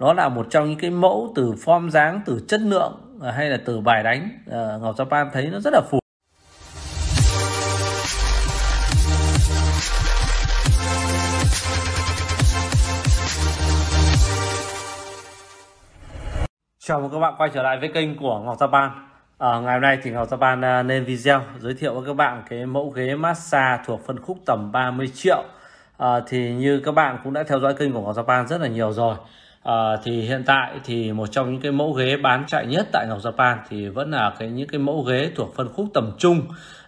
nó là một trong những cái mẫu từ form dáng từ chất lượng à, hay là từ bài đánh à, Ngọc Japan thấy nó rất là phù Chào mừng các bạn quay trở lại với kênh của Ngọc Japan à, Ngày hôm nay thì Ngọc Japan à, lên video giới thiệu với các bạn cái mẫu ghế massage thuộc phân khúc tầm 30 triệu à, Thì như các bạn cũng đã theo dõi kênh của Ngọc Japan rất là nhiều rồi À, thì hiện tại thì một trong những cái mẫu ghế bán chạy nhất tại Ngọc Japan thì vẫn là cái những cái mẫu ghế thuộc phân khúc tầm trung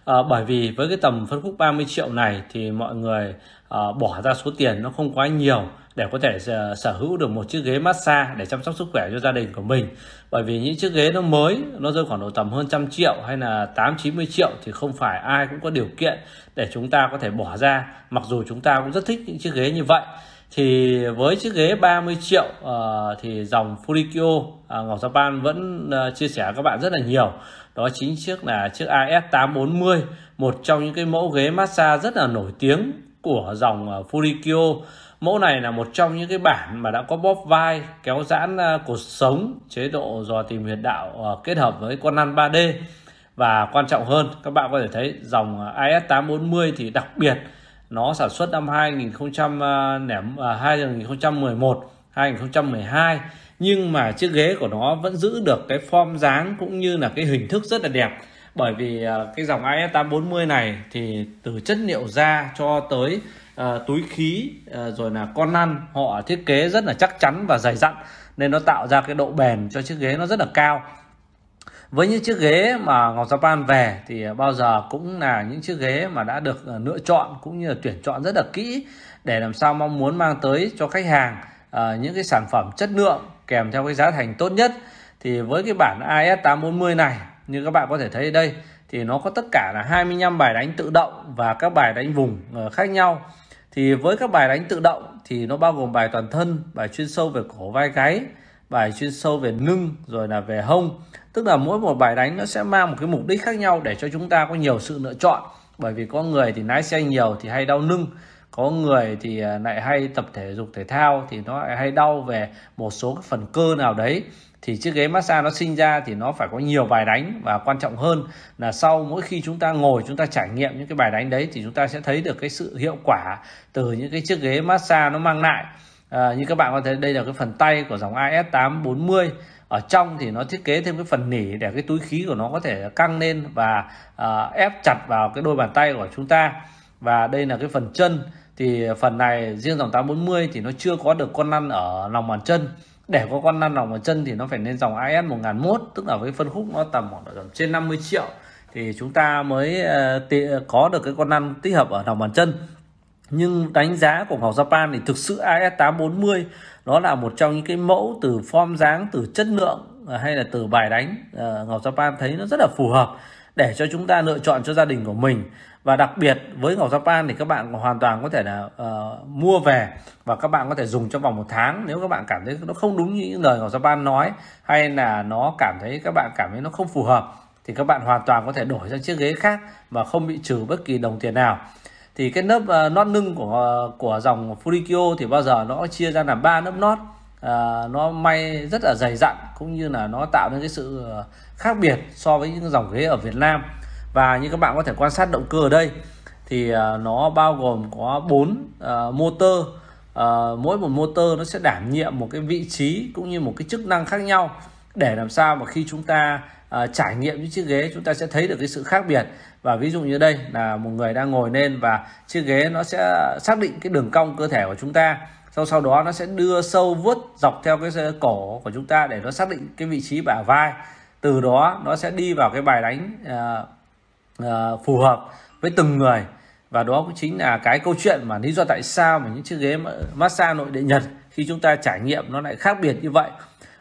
à, bởi vì với cái tầm phân khúc 30 triệu này thì mọi người à, bỏ ra số tiền nó không quá nhiều để có thể sở hữu được một chiếc ghế massage để chăm sóc sức khỏe cho gia đình của mình bởi vì những chiếc ghế nó mới nó rơi khoảng độ tầm hơn trăm triệu hay là tám chín mươi triệu thì không phải ai cũng có điều kiện để chúng ta có thể bỏ ra mặc dù chúng ta cũng rất thích những chiếc ghế như vậy thì với chiếc ghế 30 triệu uh, thì dòng Furikyo uh, Ngọc Japan vẫn uh, chia sẻ các bạn rất là nhiều đó chính chiếc là chiếc AS840 một trong những cái mẫu ghế massage rất là nổi tiếng của dòng uh, Furikyo mẫu này là một trong những cái bản mà đã có bóp vai kéo giãn uh, cột sống chế độ dò tìm huyệt đạo uh, kết hợp với con lăn 3D và quan trọng hơn các bạn có thể thấy dòng AS840 thì đặc biệt nó sản xuất năm 2011 2012 à, nhưng mà chiếc ghế của nó vẫn giữ được cái form dáng cũng như là cái hình thức rất là đẹp bởi vì à, cái dòng AS840 này thì từ chất liệu da cho tới uh, túi khí uh, rồi là con lăn họ thiết kế rất là chắc chắn và dày dặn nên nó tạo ra cái độ bền cho chiếc ghế nó rất là cao với những chiếc ghế mà Ngọc Japan về thì bao giờ cũng là những chiếc ghế mà đã được ờ, lựa chọn cũng như là tuyển chọn rất là kỹ để làm sao mong muốn mang tới cho khách hàng uh, những cái sản phẩm chất lượng kèm theo cái giá thành tốt nhất thì với cái bản AS840 này như các bạn có thể thấy đây thì nó có tất cả là 25 bài đánh tự động và các bài đánh vùng ờ, khác nhau thì với các bài đánh tự động thì nó bao gồm bài toàn thân bài chuyên sâu về cổ vai gáy bài chuyên sâu về lưng rồi là về hông tức là mỗi một bài đánh nó sẽ mang một cái mục đích khác nhau để cho chúng ta có nhiều sự lựa chọn bởi vì có người thì lái xe nhiều thì hay đau lưng có người thì à, lại hay tập thể dục thể thao thì nó lại hay đau về một số phần cơ nào đấy thì chiếc ghế massage nó sinh ra thì nó phải có nhiều bài đánh và quan trọng hơn là sau mỗi khi chúng ta ngồi chúng ta trải nghiệm những cái bài đánh đấy thì chúng ta sẽ thấy được cái sự hiệu quả từ những cái chiếc ghế massage nó mang lại à, như các bạn có thấy đây là cái phần tay của dòng AS840 ở trong thì nó thiết kế thêm cái phần nỉ để cái túi khí của nó có thể căng lên và à, ép chặt vào cái đôi bàn tay của chúng ta và đây là cái phần chân thì phần này riêng dòng 840 thì nó chưa có được con lăn ở lòng bàn chân để có con lăn lòng bàn chân thì nó phải lên dòng AS 1001 tức là với phân khúc nó tầm khoảng trên 50 triệu thì chúng ta mới ờ, có được cái con lăn tích hợp ở lòng bàn chân nhưng đánh giá của học Japan thì thực sự AS840 nó là một trong những cái mẫu từ form dáng từ chất lượng à, hay là từ bài đánh à, Ngọc Japan thấy nó rất là phù hợp để cho chúng ta lựa chọn cho gia đình của mình và đặc biệt với Ngọc Japan thì các bạn hoàn toàn có thể là uh, mua về và các bạn có thể dùng trong vòng một tháng nếu các bạn cảm thấy nó không đúng như những lời Ngọc Japan nói hay là nó cảm thấy các bạn cảm thấy nó không phù hợp thì các bạn hoàn toàn có thể đổi sang chiếc ghế khác mà không bị trừ bất kỳ đồng tiền nào thì cái nớp uh, ờ, nót nâng của của dòng Furikyo thì bao giờ nó chia ra làm ba nớp nót uh, ờ, nó may rất là dày dặn cũng như là nó tạo nên cái sự ờ, khác biệt so với những dòng ghế ở Việt Nam và như các bạn có thể quan sát động cơ ở đây thì nó bao gồm có 4 uh, motor uh, mỗi một motor nó sẽ đảm nhiệm một cái vị trí cũng như một cái chức năng khác nhau để làm sao mà khi chúng ta uh, trải nghiệm những chiếc ghế chúng ta sẽ thấy được cái sự khác biệt và ví dụ như đây là một người đang ngồi lên và chiếc ghế nó sẽ xác định cái đường cong cơ thể của chúng ta sau sau đó nó sẽ đưa sâu vuốt dọc theo cái cổ của chúng ta để nó xác định cái vị trí bả vai từ đó nó sẽ đi vào cái bài đánh uh, uh, phù hợp với từng người và đó cũng chính là cái câu chuyện mà lý do tại sao mà những chiếc ghế massage nội địa nhật khi chúng ta trải nghiệm nó lại khác biệt như vậy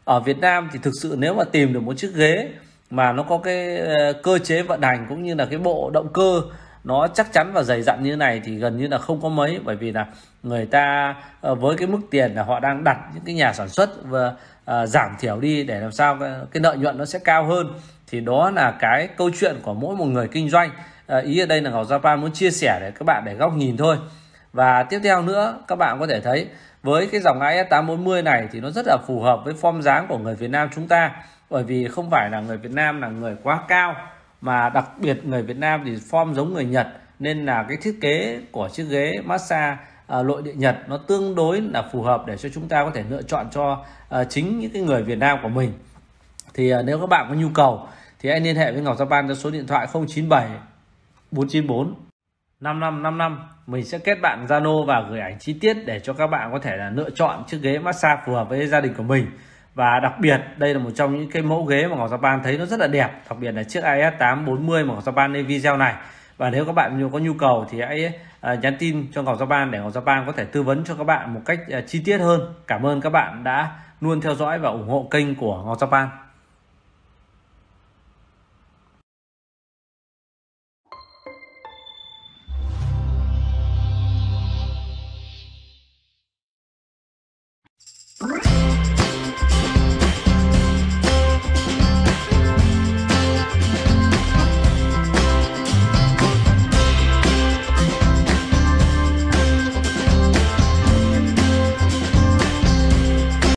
ở Việt Nam thì thực sự nếu mà tìm được một chiếc ghế mà nó có cái ờ, cơ chế vận hành cũng như là cái bộ động cơ nó chắc chắn và dày dặn như này thì gần như là không có mấy bởi vì là người ta ờ, với cái mức tiền là họ đang đặt những cái nhà sản xuất và ờ, giảm thiểu đi để làm sao cái lợi nhuận nó sẽ cao hơn thì đó là cái câu chuyện của mỗi một người kinh doanh ý ở đây là Ngọc Japan muốn chia sẻ để các bạn để góc nhìn thôi và tiếp theo nữa các bạn có thể thấy với cái dòng AS 840 này thì nó rất là phù hợp với form dáng của người Việt Nam chúng ta bởi vì không phải là người Việt Nam là người quá cao mà đặc biệt người Việt Nam thì form giống người Nhật nên là cái thiết kế của chiếc ghế massage à, lội địa Nhật nó tương đối là phù hợp để cho chúng ta có thể lựa chọn cho à, chính những cái người Việt Nam của mình thì à, nếu các bạn có nhu cầu thì hãy liên hệ với Ngọc Japan ban số điện thoại 097 494 5555 mình sẽ kết bạn Zalo và gửi ảnh chi tiết để cho các bạn có thể là lựa chọn chiếc ghế massage phù hợp với gia đình của mình và đặc biệt đây là một trong những cái mẫu ghế mà Ngọc Japan thấy nó rất là đẹp đặc biệt là chiếc IS 840 mà Ngọc Japan lên video này và nếu các bạn có nhu cầu thì hãy à, nhắn tin cho Ngọc Japan để Ngọc Japan có thể tư vấn cho các bạn một cách à, chi tiết hơn cảm ơn các bạn đã luôn theo dõi và ủng hộ kênh của Ngọc Japan